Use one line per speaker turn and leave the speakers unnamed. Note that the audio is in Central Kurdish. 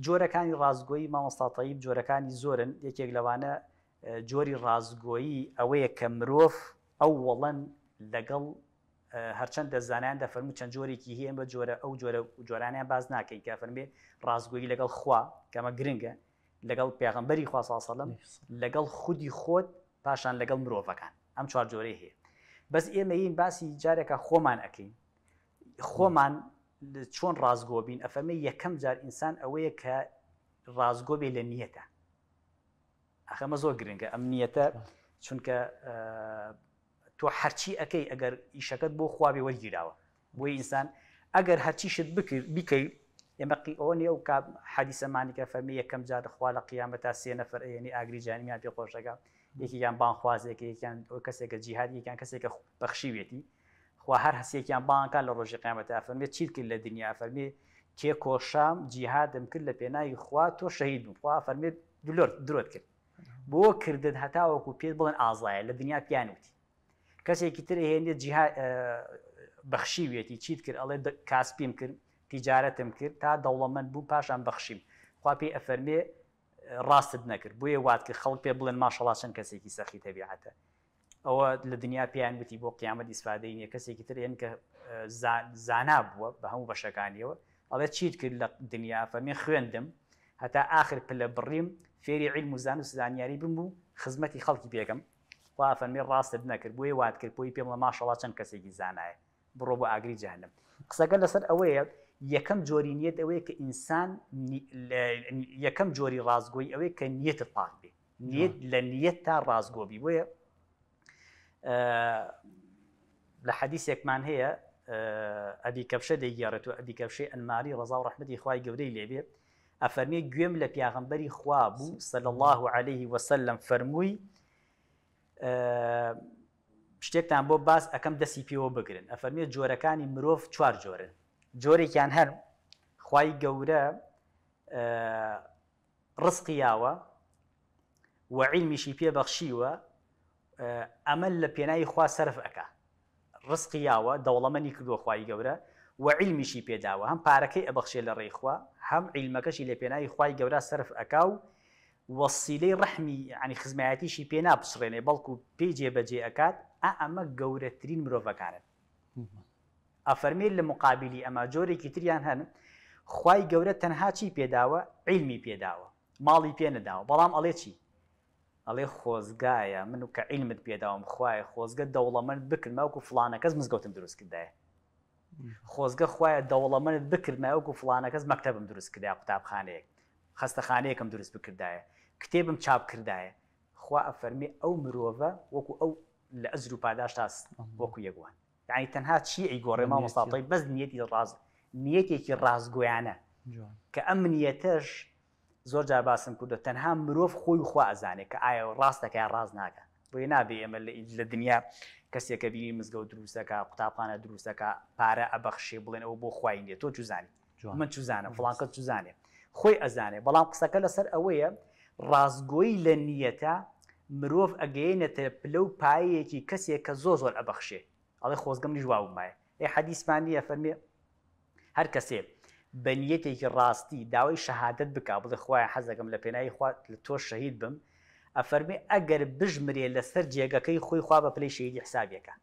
جۆرەکانی ڕازگۆیی مامۆستاتایی جۆرەکانی زۆرن یەکێک لەوانە جۆری ڕازگۆیی ئەوەیە کە مرۆڤ ئەو وەڵەن لەگەڵ هەرچەند دەزانیان دەفەرمو چەند جۆرێکی هەیە بە جۆرە ئەو جۆرە جۆرانیان باز ناکەی کە فەرمێ ڕازگۆیی لەگەڵ خوا کەمە گرنگە لەگەڵ پێغمبەری خواساسەڵم لەگەڵ خودی خۆت پاشان لەگەڵ مرۆڤەکان ئەم چوار جۆرە هەیە بەس ئێمە این باسی جارێکە خۆمان ئەەکەین خۆمان چۆن ڕازگۆ بین ئەفەمە یەکەم جار ئینسان ئەوەیە کە ڕازگۆ بێ لە نیەتە ئەخەمە زۆر گرنگە ئەم نیەتە چونکە تۆ هەرچی ئەەکەی ئەگەر ئیشەکەت بۆ خواابێ وەرگیراوە بۆی ئینسان ئەگەر هەرچیشت بکرد بیکەی ئێمەقی ئەو نیە و کا حەدیسەمانیکە فەرمی یەکەم جار خوا لە قیامەت تا سێ نەفر ێنی ئاگریجانیان پێ خۆشەکە یەکیان بانخوازێک یەکیان کەسێکە جیهادیەکان کەسێکە بەخشی وێتی خوا هەر هەسیەکیان بانکە لە ڕۆژی قیامەتە فەرمێ چیت کرد لە دنیا فەرمی کێ کۆشام جیهادم کرد لە پێناوی خوا تۆ شەهید بوو خوا فەرمێت دلۆر درۆت کرد بۆ کردت هەتاوەکو پێت بڵێن ئازایە لە دنیا پیانوتی کەسێکی تر هێنێت بەخشی وێتی چیت کرد ئەڵێ کاسپیم کرد تیجارەتم کرد تا دەوڵەمەند بوو پاشان بەخشیم خوا پێی ئەفەرمێ ڕاستت نەکرد بۆیە وات کرد خەڵک پێ بڵێن ماشەڵاشن کەسێکی سەخی تەبیعاتە ئەوە لە دنیا پێیان بتی بۆ قیامەت دیسفادەی نیە کەسێکی ترێن کە زانا بووە بە هەموو بەشەکانیەوە ئەڵێ چیت کرد لە دنیا فەمی خوێندم هەتا آخر پلە بڕیم فێری عیل وزان و سزانیاری بم بوو خزمەتی خەڵکی پێگەم وا فەرمی ڕاستت نەکرد بۆی وات کرد بۆی پێم لە ماشەڵا چەند کەسێکی زانایە بڕۆ بۆ ئاگری جانم قسەگە لەسەر ئەوەیە یەکەم جۆری نیەت ئەوەیە کە ئینسان یەکەم جۆری ڕازگۆی ئەوەیە کە نیەتت پاک بێ نیەت لە نیەت تا ڕازگۆبی بۆیە لە حەدیسێکمان هەیە ئەبی کەپشە دەیگەڕێت و ئەبی کەپشەی ئەنماری ڕزا و ڕحمەتی خخوای گەورەی لێبێ ئەفەرمی گوێم لە پیاغمبەری خوا بوو سەل الله عليه وسلم فەرمووی شتێکتان بۆ باس ئەەکەم دەسی پێوە بگرن ئەفەرمێت جۆرەکانی مرۆڤ چوار جۆرن جۆرێکیان هەر خی گەورە ڕسقیاوە وعیلمیشی پێبەخشیوە ئەمە لە پێناایی خوا سرف ئەەکە ڕسقی یاوە دەوڵەمەنی کردوخوای گەورە وعلمیشی پێداوە هەم پارەکەی ئەبەخشێ لە ڕێخوا هەم عیلمەکەشی لە پێناایی خوای گەورە سرف ئەکا و وەسیلەی ڕحمی عنی خزمایەتیشی پێ ناپسڕێنێ بەڵکو پێی جێبەجێ ئەکات ئەمە گەورەترین مرۆڤەکانن ئەفەرمێن لە مقابلی ئەمە جۆرێکی تریان هەن خی گەورە تەنها چی پێداوە عیلمی پێداوە ماڵی پێ نەداوە بەڵام ئەڵێ چی ئەڵێ خۆزگایە من و کە عیلمت پێداوم خوای خۆزگە دەوڵەمەند بکرد ماوکو فلانە کەس مزگەوتم دروست کردایە خۆزگە خوایە دەوڵەمەند بکرد ماوکو فلانە کەس مەکتتەبم دروست کردیا قوتابخانەیەک خەستەخانەیەکم دروست بکردایە کتێبم چاپ کردایە خوا ئەفەرمی ئەو مرۆڤە وەکو ئەو لە ئەزر و پاداش تاست وەکو یەکوان یعنی تەنها چی ئەیگۆڕێ ما مستاتڵی بەس نیەتی ڕاز نیەتێکی ڕازگویانە کە ئەم نیەتەش زۆر جار باسم کردو تەنها مرۆڤ خۆی خوا ئەزانێت کە ئایا ڕاستەکە ڕاست ناکە بۆی نابێ ئەمە لە دنیا کەسێکە بینی مزگە و دروستەکە قوتابخانە دروستەکە پارە ئەبەخشێ بڵێن ئەو بۆ خواین دێت تۆ جوزانی من چوزانە فڵانکە چوزانێ خۆی ئەزانێ بەڵام قسەکە لەسەر ئەوەیە ڕازگۆی لە نیەتە مرۆڤ ئەگەینەتە پلە و پایەکی کەسێک کە زۆ زۆر ئەبەخشێ ئەڵێ خۆزگەم نیژوا ومایە ئێ حەدیسمان نیە فەرمێ هەر کەسێ بەنیەتێکی ڕاستی داوای شەهادت بک بڵێ خخوایە حەزەکەم لە پێناایی لە تۆ شەهید بم ئەفەرمی ئەگەر بژمرێ لەسەر جێگەکەی خۆی خوا بە پلی شەیدی حسابەکە.